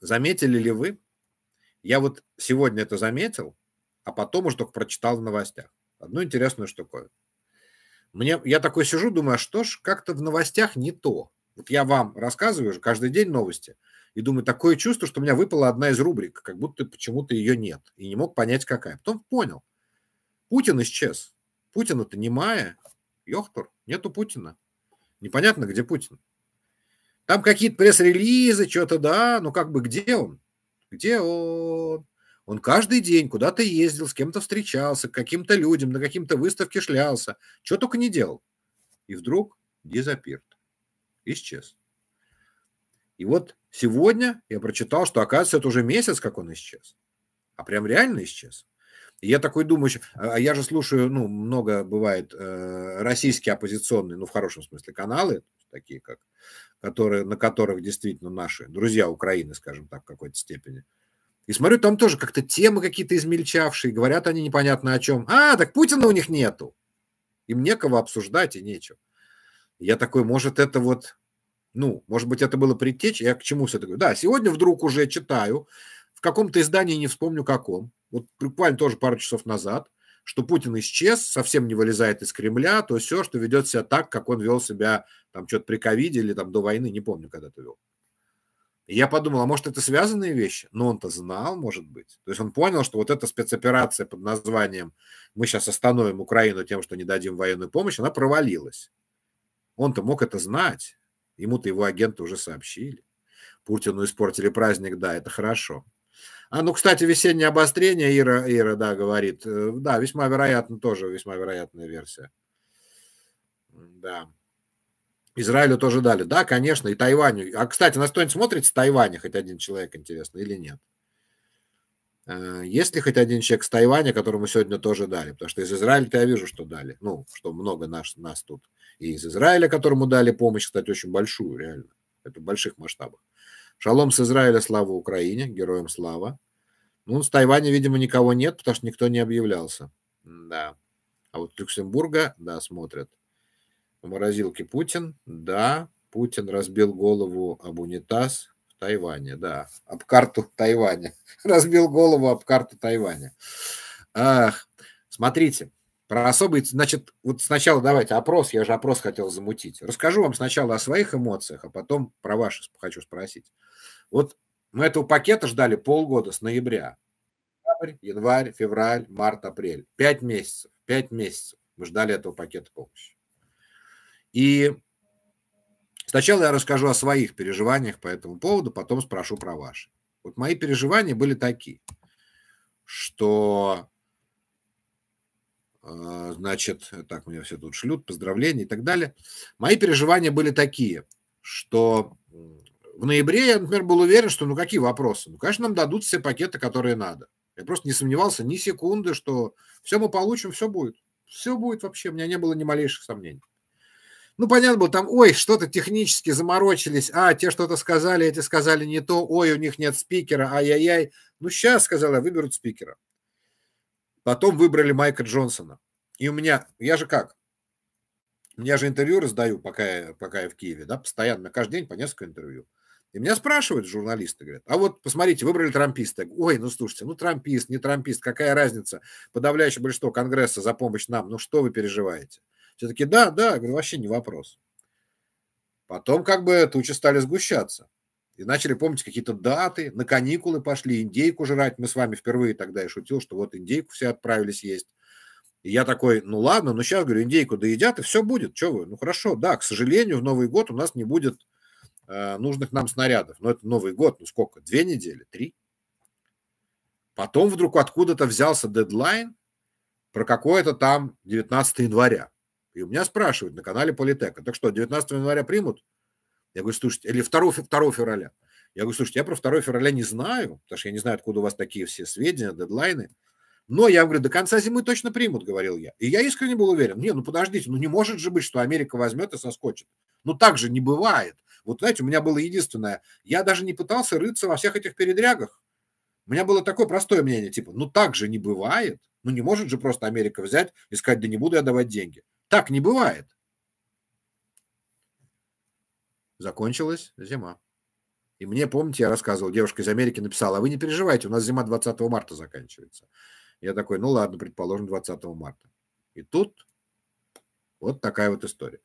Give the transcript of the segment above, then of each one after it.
Заметили ли вы? Я вот сегодня это заметил, а потом уже только прочитал в новостях. Одну интересную штуку. Мне, я такой сижу, думаю, а что ж, как-то в новостях не то. Вот я вам рассказываю же каждый день новости, и думаю, такое чувство, что у меня выпала одна из рубрик, как будто почему-то ее нет, и не мог понять, какая. Потом понял. Путин исчез. Путина-то немая. Йохтур, нету Путина. Непонятно, где Путин. Там какие-то пресс-релизы, что-то, да, но ну, как бы где он? Где он? Он каждый день куда-то ездил, с кем-то встречался, к каким-то людям, на каким-то выставке шлялся, что только не делал. И вдруг дезапирт. Исчез. И вот сегодня я прочитал, что, оказывается, это уже месяц, как он исчез. А прям реально исчез. Я такой думаю, а я же слушаю, ну, много бывает э, российские оппозиционные, ну, в хорошем смысле, каналы, такие как, которые, на которых действительно наши друзья Украины, скажем так, в какой-то степени. И смотрю, там тоже как-то темы какие-то измельчавшие, говорят они непонятно о чем. А, так Путина у них нету. Им некого обсуждать и нечего. Я такой, может, это вот, ну, может быть, это было предтечь. Я к чему все такое. Да, сегодня вдруг уже читаю, в каком-то издании, не вспомню каком, вот буквально тоже пару часов назад, что Путин исчез, совсем не вылезает из Кремля, то все, что ведет себя так, как он вел себя там что-то при ковиде или там до войны, не помню, когда ты вел. я подумал, а может это связанные вещи? Но ну, он-то знал, может быть. То есть он понял, что вот эта спецоперация под названием «Мы сейчас остановим Украину тем, что не дадим военную помощь», она провалилась. Он-то мог это знать. Ему-то его агенты уже сообщили. Путину испортили праздник, да, это хорошо. А, ну, кстати, весеннее обострение, Ира, Ира, да, говорит. Э, да, весьма вероятно, тоже весьма вероятная версия. Да. Израилю тоже дали. Да, конечно, и Тайваню. А, кстати, на что-нибудь смотрит с Тайваня хоть один человек, интересно, или нет? Э, есть ли хоть один человек с Тайваня, которому сегодня тоже дали? Потому что из Израиля-то я вижу, что дали. Ну, что много нас, нас тут. И из Израиля, которому дали помощь, кстати, очень большую, реально. Это в больших масштабах. Шалом с Израиля, слава Украине, героям слава. Ну, с Тайваня, видимо, никого нет, потому что никто не объявлялся. Да. А вот Люксембурга, да, смотрят. В морозилке Путин, да. Путин разбил голову об унитаз в Тайване, да. Об карту Тайваня. Разбил голову об карту Тайваня. Ах, смотрите, про особые значит, вот сначала давайте опрос, я же опрос хотел замутить. Расскажу вам сначала о своих эмоциях, а потом про ваши хочу спросить. Вот мы этого пакета ждали полгода с ноября. Январь, февраль, март, апрель. Пять месяцев. Пять месяцев мы ждали этого пакета помощи. И сначала я расскажу о своих переживаниях по этому поводу, потом спрошу про ваши. Вот мои переживания были такие, что Э, значит, так, меня все тут шлют, поздравления и так далее. Мои переживания были такие, что в ноябре я, например, был уверен, что ну какие вопросы? Ну, конечно, нам дадут все пакеты, которые надо. Я просто не сомневался ни секунды, что все мы получим, все будет. Все будет вообще, у меня не было ни малейших сомнений. Ну, понятно было, там, ой, что-то технически заморочились, а, те что-то сказали, эти сказали не то, ой, у них нет спикера, ай-яй-яй. Ну, сейчас, сказала, выберут спикера. Потом выбрали Майка Джонсона. И у меня, я же как? меня же интервью раздаю, пока я, пока я в Киеве, да, постоянно, каждый день по несколько интервью. И меня спрашивают журналисты, говорят, а вот посмотрите, выбрали трамписта. Ой, ну слушайте, ну трампист, не трампист, какая разница? Подавляющее большинство Конгресса за помощь нам, ну что вы переживаете? Все-таки да, да, говорю, вообще не вопрос. Потом как бы тучи стали сгущаться и начали помните, какие-то даты, на каникулы пошли индейку жрать. Мы с вами впервые тогда и шутил, что вот индейку все отправились есть. И я такой, ну ладно, ну сейчас, говорю, индейку доедят, и все будет, Че вы, ну хорошо, да, к сожалению, в Новый год у нас не будет э, нужных нам снарядов. Но это Новый год, ну сколько, две недели, три? Потом вдруг откуда-то взялся дедлайн про какое-то там 19 января. И у меня спрашивают на канале Политека, так что, 19 января примут? Я говорю, слушайте, или 2, 2 февраля. Я говорю, слушайте, я про 2 февраля не знаю, потому что я не знаю, откуда у вас такие все сведения, дедлайны. Но я говорю, до конца зимы точно примут, говорил я. И я искренне был уверен. Не, ну подождите, ну не может же быть, что Америка возьмет и соскочит. Ну так же не бывает. Вот знаете, у меня было единственное, я даже не пытался рыться во всех этих передрягах. У меня было такое простое мнение, типа, ну так же не бывает. Ну не может же просто Америка взять и сказать, да не буду я давать деньги. Так не бывает закончилась зима. И мне, помните, я рассказывал, девушка из Америки написала, а вы не переживайте, у нас зима 20 марта заканчивается. Я такой, ну ладно, предположим, 20 марта. И тут вот такая вот история.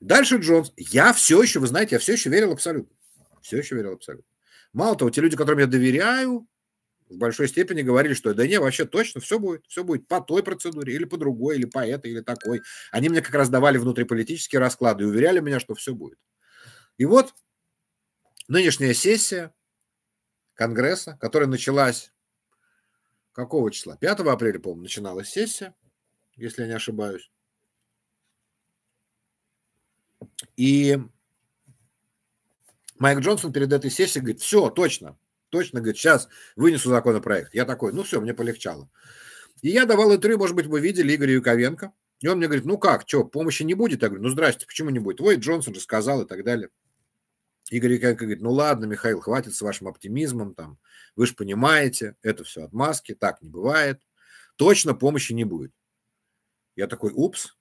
Дальше Джонс. Я все еще, вы знаете, я все еще верил абсолютно. Все еще верил абсолютно. Мало того, те люди, которым я доверяю, в большой степени говорили, что да не, вообще точно все будет, все будет по той процедуре, или по другой, или по этой, или такой. Они мне как раз давали внутриполитические расклады и уверяли меня, что все будет. И вот нынешняя сессия Конгресса, которая началась какого числа? 5 апреля, по-моему, начиналась сессия, если я не ошибаюсь. И Майк Джонсон перед этой сессией говорит, все, точно, точно, говорит, сейчас вынесу законопроект. Я такой, ну все, мне полегчало. И я давал интервью, может быть, вы видели Игоря Юковенко. И он мне говорит, ну как, что, помощи не будет? Я говорю, ну здрасте, почему не будет? Ой, Джонсон же сказал и так далее. Игорь Яковенко говорит, ну ладно, Михаил, хватит с вашим оптимизмом, там, вы же понимаете, это все отмазки, так не бывает, точно помощи не будет. Я такой, упс,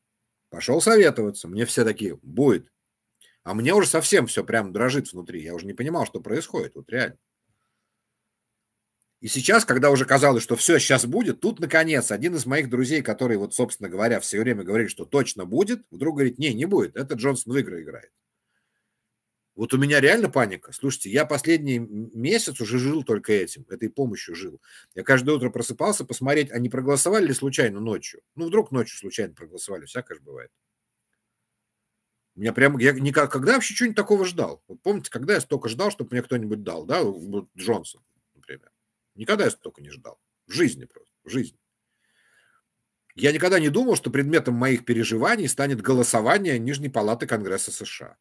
пошел советоваться, мне все такие, будет. А мне уже совсем все прям дрожит внутри, я уже не понимал, что происходит, вот реально. И сейчас, когда уже казалось, что все сейчас будет, тут, наконец, один из моих друзей, который, вот, собственно говоря, все время говорит, что точно будет, вдруг говорит, не, не будет, это Джонсон в игры играет. Вот у меня реально паника. Слушайте, я последний месяц уже жил только этим, этой помощью жил. Я каждое утро просыпался посмотреть, они а проголосовали ли случайно ночью. Ну, вдруг ночью случайно проголосовали, всякое же бывает. У меня прямо я никогда, когда вообще что нибудь такого ждал? Вот помните, когда я столько ждал, чтобы мне кто-нибудь дал, да, Джонсон, например. Никогда я столько не ждал. В жизни просто, в жизни. Я никогда не думал, что предметом моих переживаний станет голосование Нижней Палаты Конгресса США.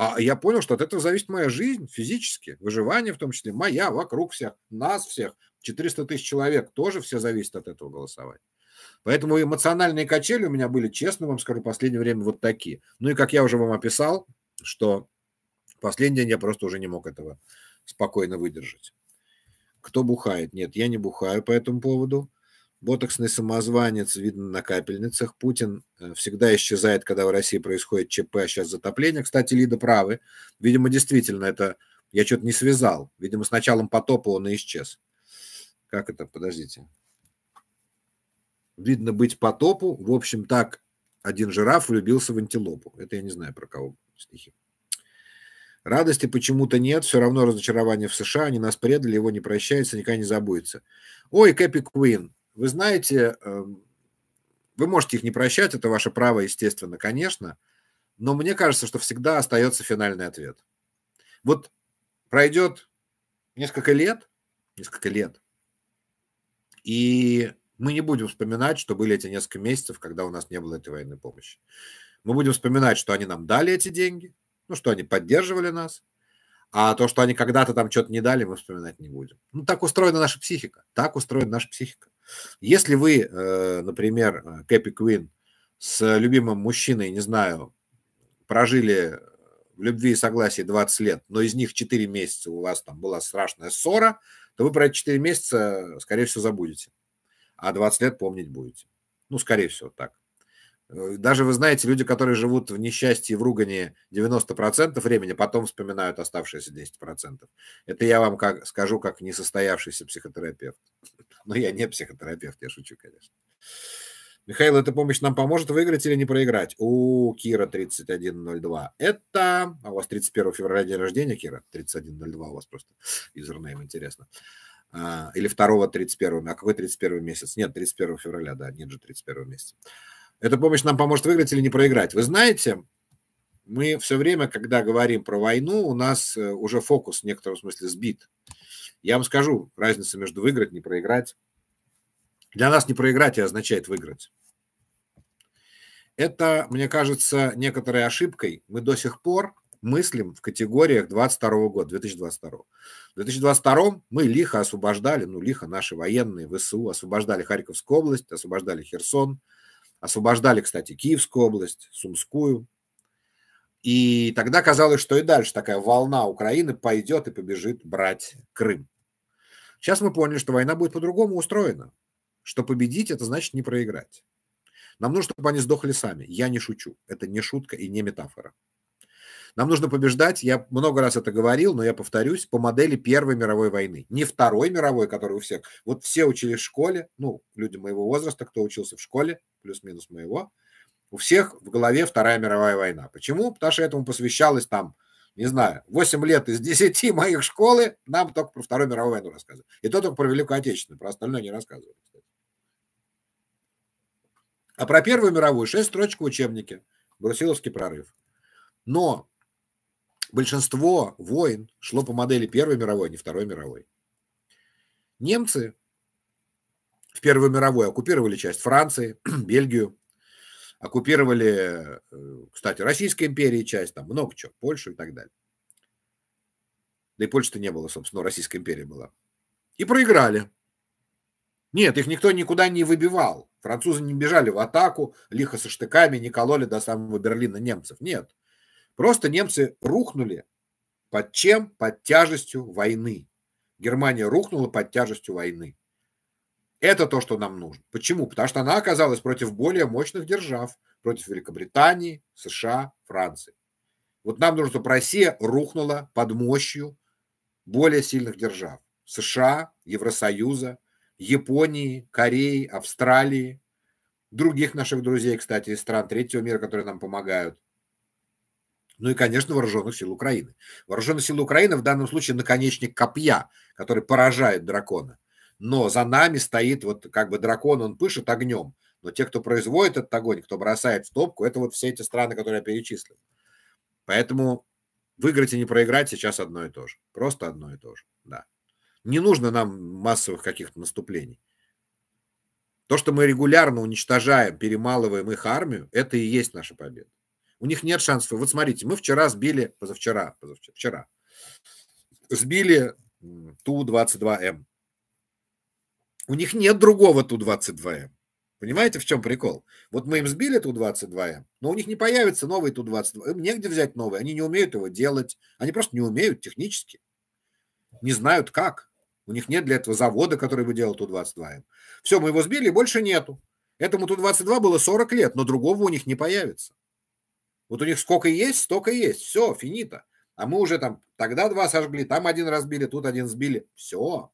А я понял, что от этого зависит моя жизнь физически, выживание в том числе, моя, вокруг всех, нас всех, 400 тысяч человек, тоже все зависит от этого голосования. Поэтому эмоциональные качели у меня были, честно вам скажу, в последнее время вот такие. Ну и как я уже вам описал, что в последний день я просто уже не мог этого спокойно выдержать. Кто бухает? Нет, я не бухаю по этому поводу. Ботоксный самозванец видно на капельницах. Путин э, всегда исчезает, когда в России происходит ЧП, а сейчас затопление. Кстати, Лида правы. Видимо, действительно, это я что-то не связал. Видимо, с началом потопа он и исчез. Как это? Подождите. Видно быть потопу. В общем, так один жираф влюбился в антилопу. Это я не знаю, про кого стихи. Радости почему-то нет, все равно разочарование в США, они нас предали, его не прощается, никогда не забудется. Ой, Кэппи Куин, вы знаете, эм, вы можете их не прощать, это ваше право, естественно, конечно, но мне кажется, что всегда остается финальный ответ. Вот пройдет несколько лет, несколько лет, и мы не будем вспоминать, что были эти несколько месяцев, когда у нас не было этой военной помощи. Мы будем вспоминать, что они нам дали эти деньги, ну, что они поддерживали нас, а то, что они когда-то там что-то не дали, мы вспоминать не будем. Ну, так устроена наша психика. Так устроена наша психика. Если вы, э, например, э, Кэппи Квин с любимым мужчиной, не знаю, прожили э, в любви и согласии 20 лет, но из них 4 месяца у вас там была страшная ссора, то вы про эти 4 месяца, скорее всего, забудете. А 20 лет помнить будете. Ну, скорее всего, так. Э, даже, вы знаете, люди, которые живут в несчастье и в ругане 90% времени, потом вспоминают оставшиеся 10%. Это я вам как, скажу как несостоявшийся психотерапевт. Но ну, я не психотерапевт, я шучу, конечно. Михаил, эта помощь нам поможет выиграть или не проиграть? У Кира 3102. Это... А у вас 31 февраля день рождения, Кира? 3102 у вас просто юзернейм, интересно. А, или 2 31. А какой 31 месяц? Нет, 31 февраля, да, нет же 31 месяца. Эта помощь нам поможет выиграть или не проиграть. Вы знаете, мы все время, когда говорим про войну, у нас э, уже фокус в некотором смысле сбит. Я вам скажу, разница между выиграть и не проиграть. Для нас не проиграть и означает выиграть. Это, мне кажется, некоторой ошибкой. Мы до сих пор мыслим в категориях 22 года, 2022. В 2022 мы лихо освобождали, ну, лихо наши военные, ВСУ, освобождали Харьковскую область, освобождали Херсон, Освобождали, кстати, Киевскую область, Сумскую. И тогда казалось, что и дальше такая волна Украины пойдет и побежит брать Крым. Сейчас мы поняли, что война будет по-другому устроена. Что победить, это значит не проиграть. Нам нужно, чтобы они сдохли сами. Я не шучу. Это не шутка и не метафора. Нам нужно побеждать, я много раз это говорил, но я повторюсь, по модели Первой мировой войны. Не Второй мировой, которая у всех. Вот все учились в школе, ну, люди моего возраста, кто учился в школе, плюс-минус моего, у всех в голове Вторая мировая война. Почему? Потому что этому посвящалось там, не знаю, 8 лет из 10 моих школы нам только про Вторую мировую войну рассказывают. И то только про Великую Отечественную, про остальное не рассказывают. А про Первую мировую шесть строчек в учебнике. Брусиловский прорыв. Но большинство войн шло по модели Первой мировой, а не Второй мировой. Немцы в Первую мировую оккупировали часть Франции, Бельгию, оккупировали, э, кстати, Российской империи часть, там много чего, Польшу и так далее. Да и Польши-то не было, собственно, Российская империя была. И проиграли. Нет, их никто никуда не выбивал. Французы не бежали в атаку, лихо со штыками, не кололи до самого Берлина немцев. Нет. Просто немцы рухнули под чем? Под тяжестью войны. Германия рухнула под тяжестью войны. Это то, что нам нужно. Почему? Потому что она оказалась против более мощных держав, против Великобритании, США, Франции. Вот нам нужно, чтобы Россия рухнула под мощью более сильных держав. США, Евросоюза, Японии, Кореи, Австралии, других наших друзей, кстати, из стран третьего мира, которые нам помогают. Ну и, конечно, вооруженных сил Украины. Вооруженные силы Украины в данном случае наконечник копья, который поражает дракона. Но за нами стоит вот как бы дракон, он пышет огнем. Но те, кто производит этот огонь, кто бросает в топку, это вот все эти страны, которые я перечислил. Поэтому выиграть и не проиграть сейчас одно и то же. Просто одно и то же, да. Не нужно нам массовых каких-то наступлений. То, что мы регулярно уничтожаем, перемалываем их армию, это и есть наша победа. У них нет шансов. Вот смотрите, мы вчера сбили, позавчера, позавчера, вчера, сбили Ту-22М. У них нет другого Ту-22М. Понимаете, в чем прикол? Вот мы им сбили Ту-22М, но у них не появится новый Ту-22. Им негде взять новый. Они не умеют его делать. Они просто не умеют технически. Не знают как. У них нет для этого завода, который бы делал Ту-22М. Все, мы его сбили, больше нету. Этому Ту-22 было 40 лет, но другого у них не появится. Вот у них сколько есть, столько есть. Все, финита. А мы уже там тогда два сожгли, там один разбили, тут один сбили. Все.